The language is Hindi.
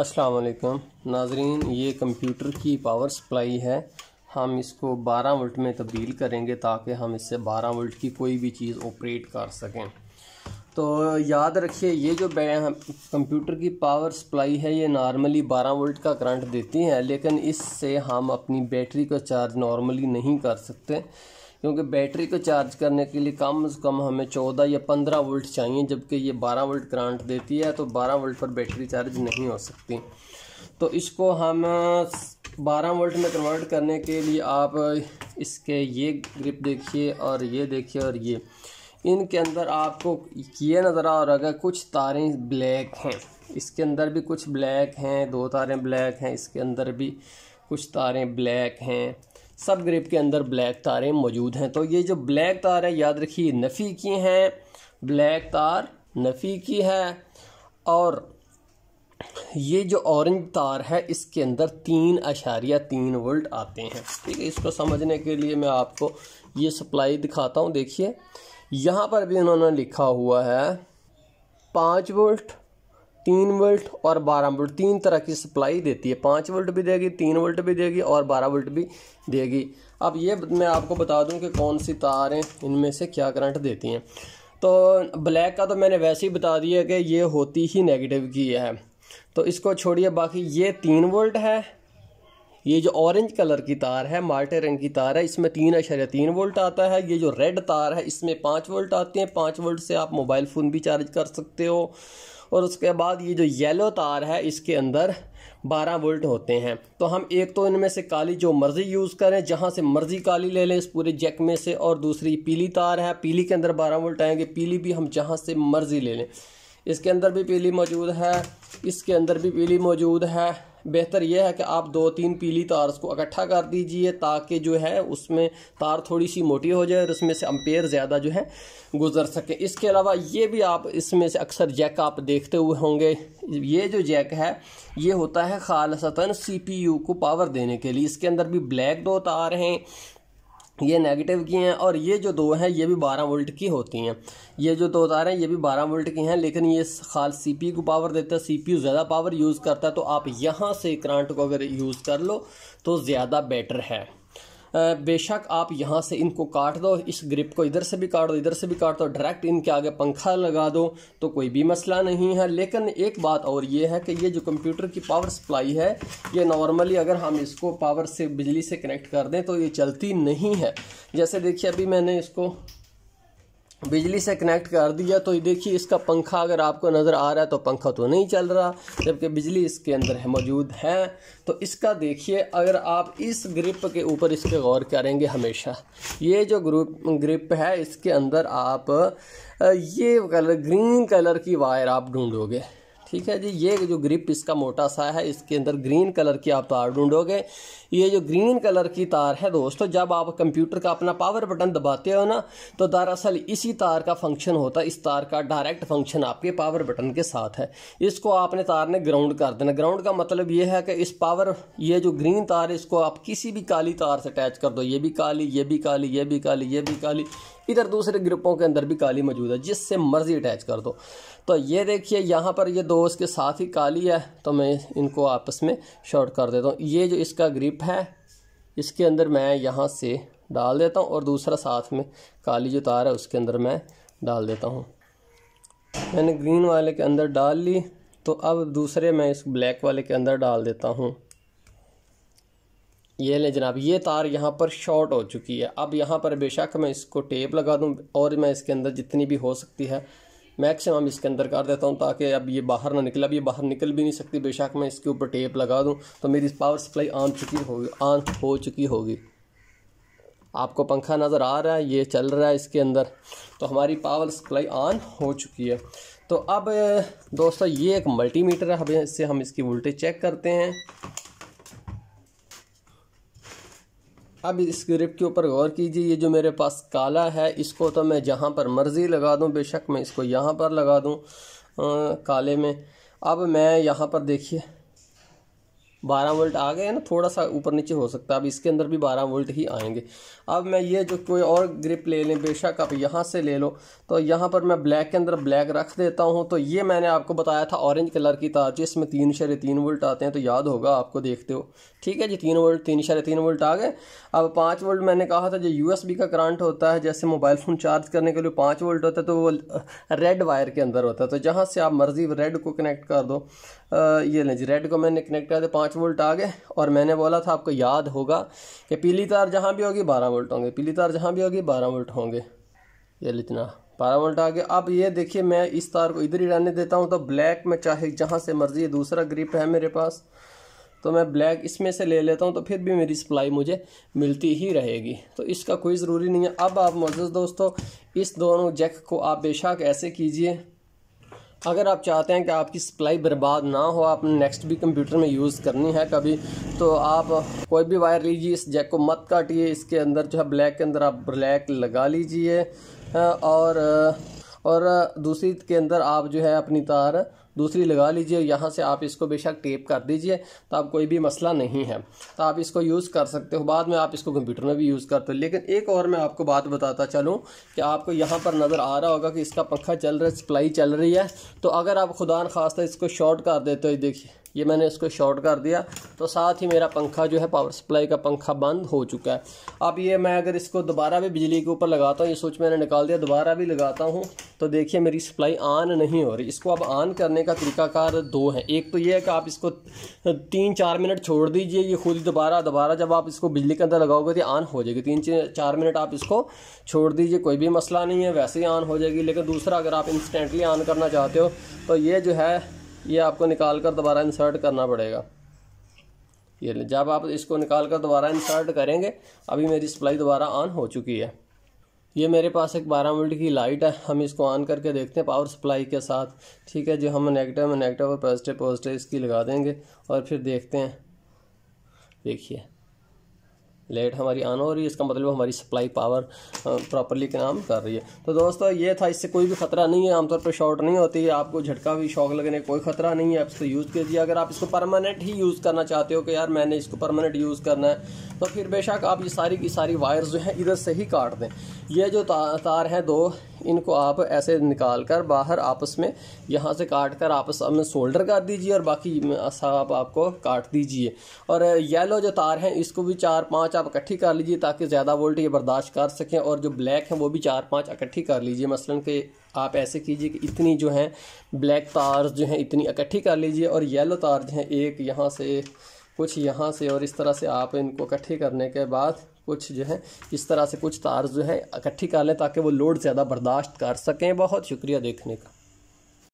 अस्सलाम वालेकुम नाजरीन ये कंप्यूटर की पावर सप्लाई है हम इसको 12 वोल्ट में तब्दील करेंगे ताकि हम इससे 12 वोल्ट की कोई भी चीज़ ऑपरेट कर सकें तो याद रखिए ये जो कंप्यूटर की पावर सप्लाई है ये नॉर्मली 12 वोल्ट का करंट देती है लेकिन इससे हम अपनी बैटरी को चार्ज नॉर्मली नहीं कर सकते क्योंकि बैटरी को चार्ज करने के लिए कम से कम हमें चौदह या पंद्रह वोल्ट चाहिए जबकि ये बारह वोल्ट करंट देती है तो बारह वोल्ट पर बैटरी चार्ज नहीं हो सकती तो इसको हम बारह वोल्ट में कन्वर्ट करने के लिए आप इसके ये ग्रिप देखिए और ये देखिए और ये इनके अंदर आपको ये नज़र आ रहा है कुछ तारें ब्लैक हैं इसके अंदर भी कुछ ब्लैक हैं दो तारें ब्लैक हैं इसके अंदर भी कुछ तारें ब्लैक हैं सब ग्रिप के अंदर ब्लैक तारें मौजूद हैं तो ये जो ब्लैक तार है याद रखिए नफ़ी की हैं ब्लैक तार नफ़ी की है और ये जो ऑरेंज तार है इसके अंदर तीन अशारिया तीन वोल्ट आते हैं ठीक है इसको समझने के लिए मैं आपको ये सप्लाई दिखाता हूँ देखिए यहाँ पर भी उन्होंने लिखा हुआ है पाँच वोल्ट तीन वोल्ट और बारह वोल्ट तीन तरह की सप्लाई देती है पाँच वोल्ट भी देगी तीन वोल्ट भी देगी और बारह वोल्ट भी देगी अब ये मैं आपको बता दूं कि कौन सी तारें इनमें से क्या करंट देती हैं तो ब्लैक का तो मैंने वैसे ही बता दिया कि ये होती ही नेगेटिव की है तो इसको छोड़िए बाकी ये तीन वोल्ट है ये जो ऑरेंज कलर की तार है माल्टे रंग की तार है इसमें तीन अशर्या तीन वोल्ट आता है ये जो रेड तार है इसमें पाँच वोल्ट आते हैं पाँच वोल्ट से आप मोबाइल फ़ोन भी चार्ज कर सकते हो और उसके बाद ये जो येलो तार है इसके अंदर 12 वोल्ट होते हैं तो हम एक तो इनमें से काली जो मर्ज़ी यूज़ करें जहाँ से मर्ज़ी काली ले लें इस पूरे जैक में से और दूसरी पीली तार है पीली के अंदर 12 वोल्ट आएंगे पीली भी हम जहाँ से मर्ज़ी ले लें इसके अंदर भी पीली मौजूद है इसके अंदर भी पीली मौजूद है बेहतर यह है कि आप दो तीन पीली तार को इकट्ठा कर दीजिए ताकि जो है उसमें तार थोड़ी सी मोटी हो जाए और उसमें से अम्पेयर ज़्यादा जो है गुजर सके इसके अलावा ये भी आप इसमें से अक्सर जैक आप देखते हुए होंगे ये जो जैक है ये होता है खालसता यू को पावर देने के लिए इसके अंदर भी ब्लैक दो तार हैं ये नेगेटिव की हैं और ये जो दो हैं ये भी बारह वोल्ट की होती हैं ये जो दो तार हैं ये भी बारह वोल्ट की हैं लेकिन ये खाल सी को पावर देता है सी ज़्यादा पावर यूज़ करता है तो आप यहाँ से करंट को अगर यूज़ कर लो तो ज़्यादा बेटर है बेशक आप यहाँ से इनको काट दो इस ग्रिप को इधर से भी काट दो इधर से भी काट दो डायरेक्ट इनके आगे पंखा लगा दो तो कोई भी मसला नहीं है लेकिन एक बात और ये है कि ये जो कंप्यूटर की पावर सप्लाई है ये नॉर्मली अगर हम इसको पावर से बिजली से कनेक्ट कर दें तो ये चलती नहीं है जैसे देखिए अभी मैंने इसको बिजली से कनेक्ट कर दिया तो देखिए इसका पंखा अगर आपको नज़र आ रहा है तो पंखा तो नहीं चल रहा जबकि बिजली इसके अंदर है मौजूद है तो इसका देखिए अगर आप इस ग्रिप के ऊपर इस पर गौर करेंगे हमेशा ये जो ग्रुप ग्रिप है इसके अंदर आप ये कलर ग्रीन कलर की वायर आप ढूंढोगे ठीक है जी ये जो ग्रिप इसका मोटा सा है इसके अंदर ग्रीन कलर की आप तार ढूंढोगे ये जो ग्रीन कलर की तार है दोस्तों जब आप कंप्यूटर का अपना पावर बटन दबाते हो ना तो दरअसल इसी तार का फंक्शन होता है इस तार का डायरेक्ट फंक्शन आपके पावर बटन के साथ है इसको आपने तार ने ग्राउंड कर देना ग्राउंड का मतलब ये है कि इस पावर ये जो ग्रीन तार है इसको आप किसी भी काली तार से अटैच कर दो ये भी काली ये भी काली ये भी काली ये भी काली इधर दूसरे ग्रुपों के अंदर भी काली मौजूद है जिससे मर्जी अटैच कर दो तो ये देखिए यहाँ पर ये दो इसके साथ ही काली है तो मैं इनको आपस में शॉर्ट कर देता हूँ ये जो इसका ग्रिप है इसके अंदर मैं यहाँ से डाल देता हूँ और दूसरा साथ में काली जो तार है उसके अंदर मैं डाल देता हूँ मैंने ग्रीन वाले के अंदर डाल ली तो अब दूसरे मैं इस ब्लैक वाले के अंदर डाल देता हूँ ये ले जनाब ये तार यहाँ पर शॉर्ट हो चुकी है अब यहाँ पर बेशक मैं इसको टेप लगा दूँ और मैं इसके अंदर जितनी भी हो सकती है मैक्सिमम इसके अंदर कर देता हूँ ताकि अब ये बाहर ना निकले अब ये बाहर निकल भी नहीं सकती बेशक मैं इसके ऊपर टेप लगा दूँ तो मेरी पावर सप्लाई आन चुकी होगी ऑन हो चुकी होगी आपको पंखा नज़र आ रहा है ये चल रहा है इसके अंदर तो हमारी पावर सप्लाई ऑन हो चुकी है तो अब दोस्तों ये एक मल्टीमीटर है अब इससे हम इसकी वोल्टेज चेक करते हैं अब इस ग्रिप के ऊपर गौर कीजिए ये जो मेरे पास काला है इसको तो मैं जहाँ पर मर्ज़ी लगा दूँ बेशक मैं इसको यहाँ पर लगा दूँ काले में अब मैं यहाँ पर देखिए 12 वोल्ट आ गए हैं ना थोड़ा सा ऊपर नीचे हो सकता है अब इसके अंदर भी 12 वोल्ट ही आएंगे अब मैं ये जो कोई और ग्रिप ले लें बेशक आप यहाँ से ले लो तो यहाँ पर मैं ब्लैक के अंदर ब्लैक रख देता हूँ तो ये मैंने आपको बताया था ऑरेंज कलर की तार जो इसमें तीन शरे तीन वोल्ट आते हैं तो याद होगा आपको देखते हो ठीक है जी तीन वोल्ट तीन शरे तीन वोल्ट आ गए अब पाँच वोल्ट मैंने कहा था जो यू का करंट होता है जैसे मोबाइल फ़ोन चार्ज करने के लिए पाँच वोल्ट होता है तो वो रेड वायर के अंदर होता है तो जहाँ से आप मर्ज़ी रेड को कनेक्ट कर दो ये लें जी रेड को मैंने कनेक्ट कर दिया पाँच पाँच वोल्ट आ गए और मैंने बोला था आपको याद होगा कि पीली तार जहाँ भी होगी बारह वोल्ट होंगे पीली तार जहाँ भी होगी बारह वोल्ट होंगे ये लिखना बारह वोल्ट आ गए अब ये देखिए मैं इस तार को इधर ही रहने देता हूँ तो ब्लैक में चाहे जहाँ से मर्जी दूसरा ग्रिप है मेरे पास तो मैं ब्लैक इसमें से ले लेता हूँ तो फिर भी मेरी सप्लाई मुझे मिलती ही रहेगी तो इसका कोई ज़रूरी नहीं है अब आप मौजूद दोस्तों इस दोनों जैक को आप बेशक ऐसे कीजिए अगर आप चाहते हैं कि आपकी सप्लाई बर्बाद ना हो आपने नेक्स्ट भी कंप्यूटर में यूज़ करनी है कभी तो आप कोई भी वायर लीजिए इस जैक को मत काटिए इसके अंदर जो है ब्लैक के अंदर आप ब्लैक लगा लीजिए और और दूसरी के अंदर आप जो है अपनी तार दूसरी लगा लीजिए यहाँ से आप इसको बेशक टेप कर दीजिए तो आप कोई भी मसला नहीं है तो आप इसको यूज़ कर सकते हो बाद में आप इसको कंप्यूटर में भी यूज़ करते हो लेकिन एक और मैं आपको बात बताता चलूँ कि आपको यहाँ पर नज़र आ रहा होगा कि इसका पंखा चल रहा है सप्लाई चल रही है तो अगर आप खुदा खास्ता इसको शॉर्ट कर देते हो देखिए ये मैंने इसको शॉर्ट कर दिया तो साथ ही मेरा पंखा जो है पावर सप्लाई का पंखा बंद हो चुका है अब ये मैं अगर इसको दोबारा भी बिजली के ऊपर लगाता हूँ ये सोच मैंने निकाल दिया दोबारा भी लगाता हूँ तो देखिए मेरी सप्लाई ऑन नहीं हो रही इसको अब ऑन करने का तरीकाकार दो है एक तो ये है कि आप इसको तीन चार मिनट छोड़ दीजिए ये खुद दोबारा दोबारा जब आप इसको बिजली के अंदर लगाओगे तो ऑन हो जाएगी तीन चार मिनट आप इसको छोड़ दीजिए कोई भी मसला नहीं है वैसे ही ऑन हो जाएगी लेकिन दूसरा अगर आप इंस्टेंटली ऑन करना चाहते हो तो ये जो है ये आपको निकाल कर दोबारा इंसर्ट करना पड़ेगा ये जब आप इसको निकाल कर दोबारा इंसर्ट करेंगे अभी मेरी सप्लाई दोबारा ऑन हो चुकी है ये मेरे पास एक 12 वोल्ट की लाइट है हम इसको ऑन करके देखते हैं पावर सप्लाई के साथ ठीक है जो हम नेगेटिव नेगेटिव और पॉजिटिव पॉजिटिव इसकी लगा देंगे और फिर देखते हैं देखिए लेट हमारी ऑन हो रही है इसका मतलब हमारी सप्लाई पावर प्रॉपरली काम कर रही है तो दोस्तों ये था इससे कोई भी खतरा नहीं है आमतौर पर शॉर्ट नहीं होती है आपको झटका भी शॉक लगने कोई खतरा नहीं है आप इसको यूज़ कीजिए अगर आप इसको परमानेंट ही यूज़ करना चाहते हो कि यार मैंने इसको परमानेंट यूज़ करना है तो फिर बेशक आप ये सारी की सारी वायर्स जो हैं इधर से ही काट दें ये जो तार हैं दो इनको आप ऐसे निकाल कर बाहर आपस में यहाँ से काट कर आपस में सोल्डर कर दीजिए और बाकी आप आपको काट दीजिए और येलो जो तार हैं इसको भी चार पाँच पाँच आप इकट्ठी कर लीजिए ताकि ज़्यादा वोल्ट ये बर्दाश्त कर सकें और जो ब्लैक हैं वो भी चार पाँच इकट्ठी कर लीजिए मसलन कि आप ऐसे कीजिए कि इतनी जो हैं ब्लैक तार जो हैं इतनी इकट्ठी कर लीजिए और येलो तार जो हैं एक यहाँ से कुछ यहाँ से और इस तरह से आप इनको इकट्ठे करने के बाद कुछ जो है इस तरह से कुछ तार जो है इकट्ठी कर लें ताकि वो लोड ज़्यादा बर्दाश्त कर सकें बहुत शुक्रिया देखने का